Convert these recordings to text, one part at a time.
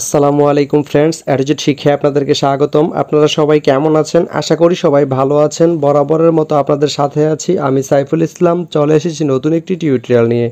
আসসালামু আলাইকুম ফ্রেন্ডস অ্যাডজেট শিক্ষায় আপনাদেরকে স্বাগতম আপনারা সবাই কেমন আছেন আশা করি সবাই ভালো আছেন বরাবরের মতো আপনাদের সাথে আছি আমি সাইফুল ইসলাম চলে এসেছি নতুন একটি টিউটোরিয়াল নিয়ে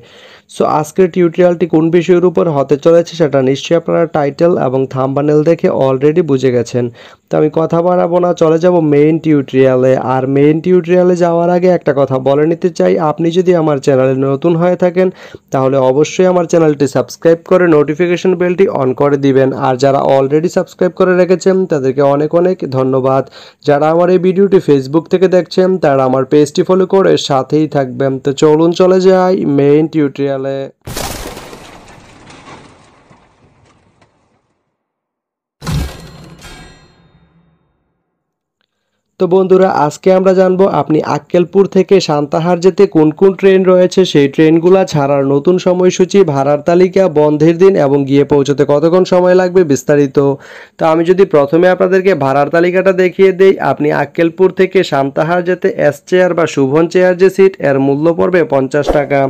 সো আজকের টিউটোরিয়ালটি কোন বিষয়ের উপর হতে চলেছে সেটা নিশ্চয়ই আপনারা টাইটেল এবং থাম্বানেল দেখে অলরেডি বুঝে গেছেন তো আমি কথা বাড়াবো না চলে যাব মেইন টিউটোরিয়ালে আর মেইন টিউটোরিয়ালে যাওয়ার আগে একটা কথা বলে নিতে চাই আপনি যদি আমার চ্যানেলে নতুন হয়ে থাকেন তাহলে অবশ্যই আমার চ্যানেলটি সাবস্ক্রাইব করে নোটিফিকেশন বেলটি অন করে দিবেন আর যারা অলরেডি সাবস্ক্রাইব করে রেখেছেন তাদেরকে অনেক অনেক ধন্যবাদ যারা আমার এই ভিডিওটি ফেসবুক থেকে দেখছেন তারা আমার পেজটি ফলো করে সাথেই থাকবেন তো চলুন চলে যাই মেইন টিউটোরিয়াল তাহলে তো বন্ধুরা আজকে আমরা জানবো আপনি আক্কেলপুর থেকে সান্তাহার যেতে কোন কোন ট্রেন রয়েছে সেই ট্রেনগুলা ছাড়ার নতুন সময়সূচি ভাড়ার তালিকা বন্ধের দিন এবং গিয়ে পৌঁছতে কতক্ষণ সময় লাগবে বিস্তারিত তো আমি যদি প্রথমে আপনাদেরকে ভাড়ার তালিকাটা দেখিয়ে দেই আপনি আক্কেলপুর থেকে সান্তাহার যেতে এস চেয়ার বা শুভন চেয়ার যে সিট এর মূল্য পড়বে পঞ্চাশ টাকা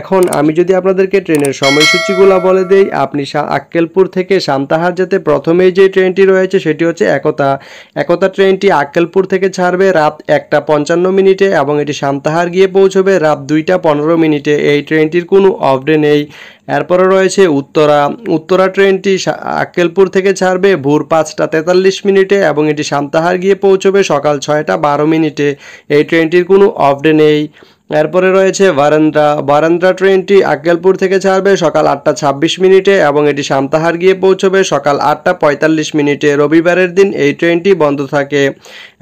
এখন আমি যদি আপনাদেরকে ট্রেনের সময়সূচিগুলো বলে দেই আপনি আক্কেলপুর থেকে সান্তাহার যেতে প্রথমেই যে ট্রেনটি রয়েছে সেটি হচ্ছে একতা একতা ট্রেনটি আক্কেলপুর থেকে ছাড়বে রাত একটা পঞ্চান্ন মিনিটে এবং এটি সান্তাহার গিয়ে পৌঁছবে রাত দুইটা পনেরো মিনিটে এই ট্রেনটির কোনো অফ ডে নেই এরপরে রয়েছে উত্তরা উত্তরা ট্রেনটি আক্কেলপুর থেকে ছাড়বে ভোর পাঁচটা তেতাল্লিশ মিনিটে এবং এটি সান্তাহার গিয়ে পৌঁছবে সকাল ছয়টা বারো মিনিটে এই ট্রেনটির কোনো অফ ডে নেই এরপরে রয়েছে বারান্দ্রা বারান্দ্রা ট্রেনটি আক্কেলপুর থেকে ছাড়বে সকাল আটটা ছাব্বিশ মিনিটে এবং এটি সামতাহার গিয়ে পৌঁছবে সকাল আটটা পঁয়তাল্লিশ মিনিটে রবিবারের দিন এই ট্রেনটি বন্ধ থাকে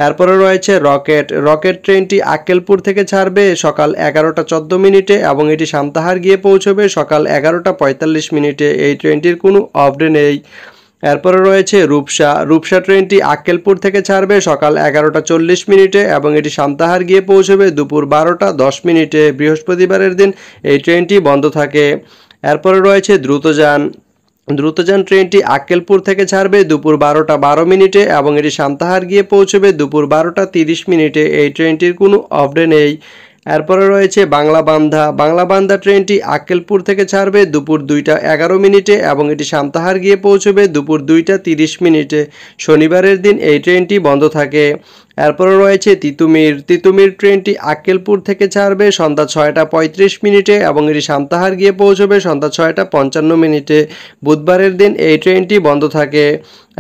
এরপরে রয়েছে রকেট রকেট ট্রেনটি আক্কেলপুর থেকে ছাড়বে সকাল এগারোটা চোদ্দো মিনিটে এবং এটি সামতাহার গিয়ে পৌঁছবে সকাল এগারোটা পঁয়তাল্লিশ মিনিটে এই ট্রেনটির কোনো অফডে নেই এরপরে রয়েছে রূপসা রূপসা ট্রেনটি আক্কেলপুর থেকে ছাড়বে সকাল এগারোটা চল্লিশ মিনিটে এবং এটি সান্তাহার গিয়ে পৌঁছবে দুপুর বারোটা দশ মিনিটে বৃহস্পতিবারের দিন এই ট্রেনটি বন্ধ থাকে এরপরে রয়েছে দ্রুতযান দ্রুতযান ট্রেনটি আক্কেলপুর থেকে ছাড়বে দুপুর বারোটা বারো মিনিটে এবং এটি সান্তাহার গিয়ে পৌঁছবে দুপুর বারোটা তিরিশ মিনিটে এই ট্রেনটির কোনো অপডে নেই এরপরে রয়েছে বাংলা বান্ধা বাংলা বান্ধা ট্রেনটি আক্কেলপুর থেকে ছাড়বে দুপুর দুইটা এগারো মিনিটে এবং এটি সান্তাহার গিয়ে পৌঁছবে দুপুর দুইটা তিরিশ মিনিটে শনিবারের দিন এই ট্রেনটি বন্ধ থাকে এরপরে রয়েছে তিতুমির তিতুমির ট্রেনটি আক্কেলপুর থেকে ছাড়বে সন্ধ্যা ছয়টা পঁয়ত্রিশ মিনিটে এবং এটি সান্তাহার গিয়ে পৌঁছবে সন্ধ্যা ছয়টা পঞ্চান্ন মিনিটে বুধবারের দিন এই ট্রেনটি বন্ধ থাকে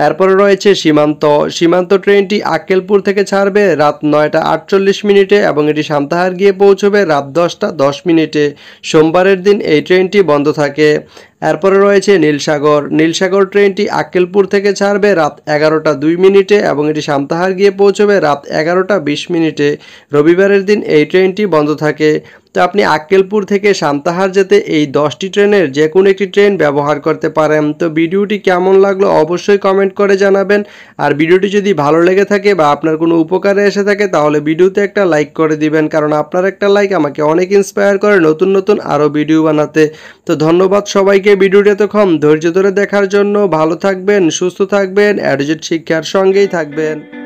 এরপরে রয়েছে সীমান্ত সীমান্ত ট্রেনটি আক্কেলপুর থেকে ছাড়বে রাত নয়টা আটচল্লিশ মিনিটে এবং এটি সান্তাহার গিয়ে পৌঁছবে রাত দশটা দশ মিনিটে সোমবারের দিন এই ট্রেনটি বন্ধ থাকে এরপরে রয়েছে নীলসাগর নীলসাগর ট্রেনটি আক্কেলপুর থেকে ছাড়বে রাত এগারোটা দুই মিনিটে এবং এটি সান্তাহার গিয়ে পৌঁছবে রাত এগারোটা বিশ মিনিটে রবিবারের দিন এই ট্রেনটি বন্ধ থাকে তো আপনি আক্কেলপুর থেকে সান্তাহার যেতে এই দশটি ট্রেনের যে কোনো একটি ট্রেন ব্যবহার করতে পারেন তো ভিডিওটি কেমন লাগলো অবশ্যই কমেন্ট করে জানাবেন আর ভিডিওটি যদি ভালো লেগে থাকে বা আপনার কোনো উপকারে এসে থাকে তাহলে ভিডিওতে একটা লাইক করে দিবেন কারণ আপনার একটা লাইক আমাকে অনেক ইন্সপায়ার করে নতুন নতুন আরও ভিডিও বানাতে তো ধন্যবাদ সবাইকে ভিডিওটি এতক্ষণ ধৈর্য ধরে দেখার জন্য ভালো থাকবেন সুস্থ থাকবেন অ্যাডজেট শিক্ষার সঙ্গেই থাকবেন